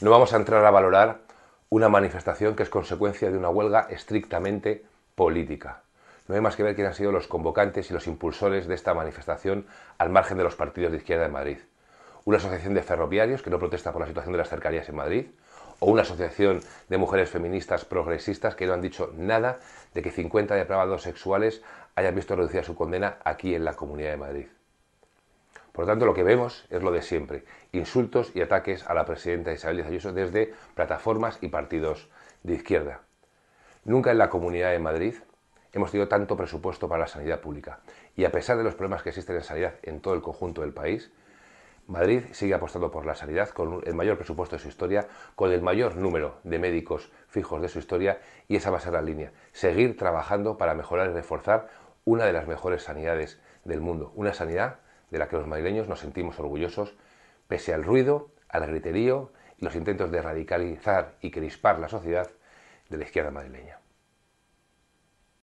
No vamos a entrar a valorar una manifestación que es consecuencia de una huelga estrictamente política. No hay más que ver quién han sido los convocantes y los impulsores de esta manifestación al margen de los partidos de izquierda de Madrid. Una asociación de ferroviarios que no protesta por la situación de las cercanías en Madrid, o una asociación de mujeres feministas progresistas que no han dicho nada de que 50 depravados sexuales hayan visto reducida su condena aquí en la Comunidad de Madrid. Por lo tanto, lo que vemos es lo de siempre, insultos y ataques a la presidenta Isabel Díaz Ayuso desde plataformas y partidos de izquierda. Nunca en la Comunidad de Madrid hemos tenido tanto presupuesto para la sanidad pública y a pesar de los problemas que existen en sanidad en todo el conjunto del país, Madrid sigue apostando por la sanidad con el mayor presupuesto de su historia, con el mayor número de médicos fijos de su historia y esa va a ser la línea. Seguir trabajando para mejorar y reforzar una de las mejores sanidades del mundo, una sanidad de la que los madrileños nos sentimos orgullosos, pese al ruido, al griterío y los intentos de radicalizar y crispar la sociedad de la izquierda madrileña.